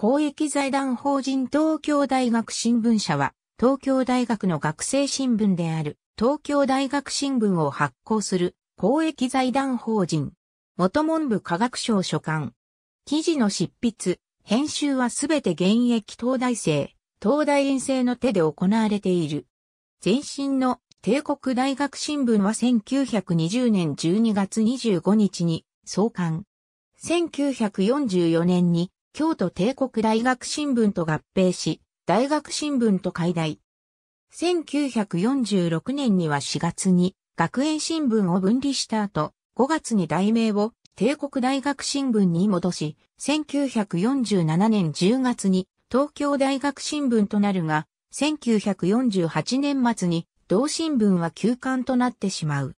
公益財団法人東京大学新聞社は、東京大学の学生新聞である、東京大学新聞を発行する、公益財団法人。元文部科学省所管。記事の執筆、編集はすべて現役東大生、東大院生の手で行われている。前身の帝国大学新聞は1920年12月25日に創刊。1944年に京都帝国大学新聞と合併し、大学新聞と解題。1946年には4月に学園新聞を分離した後、5月に題名を帝国大学新聞に戻し、1947年10月に東京大学新聞となるが、1948年末に同新聞は休刊となってしまう。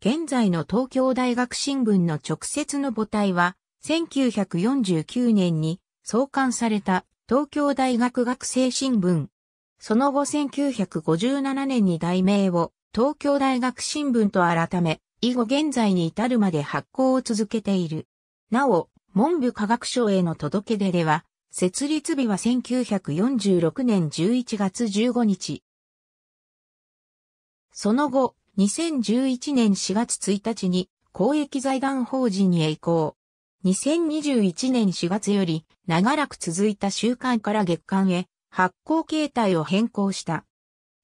現在の東京大学新聞の直接の母体は1949年に創刊された東京大学学生新聞。その後1957年に題名を東京大学新聞と改め、以後現在に至るまで発行を続けている。なお、文部科学省への届け出では、設立日は1946年11月15日。その後、2011年4月1日に公益財団法人へ移行。2021年4月より長らく続いた週間から月間へ発行形態を変更した。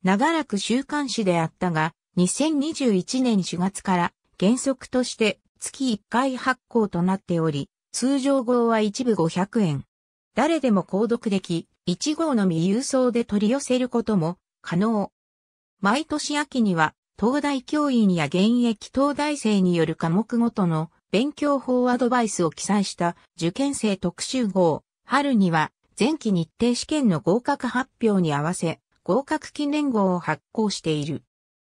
長らく週刊誌であったが、2021年4月から原則として月1回発行となっており、通常号は一部500円。誰でも購読でき、1号のみ郵送で取り寄せることも可能。毎年秋には、東大教員や現役東大生による科目ごとの勉強法アドバイスを記載した受験生特集号、春には前期日程試験の合格発表に合わせ合格記念号を発行している。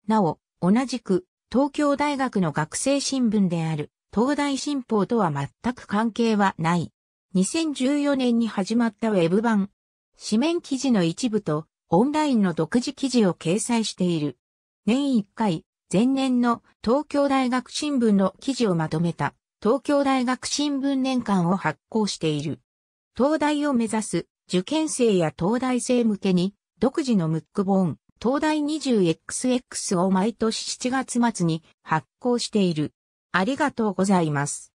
なお、同じく東京大学の学生新聞である東大新報とは全く関係はない。2014年に始まったウェブ版、紙面記事の一部とオンラインの独自記事を掲載している。年1回、前年の東京大学新聞の記事をまとめた東京大学新聞年間を発行している。東大を目指す受験生や東大生向けに独自のムック本東大 20XX を毎年7月末に発行している。ありがとうございます。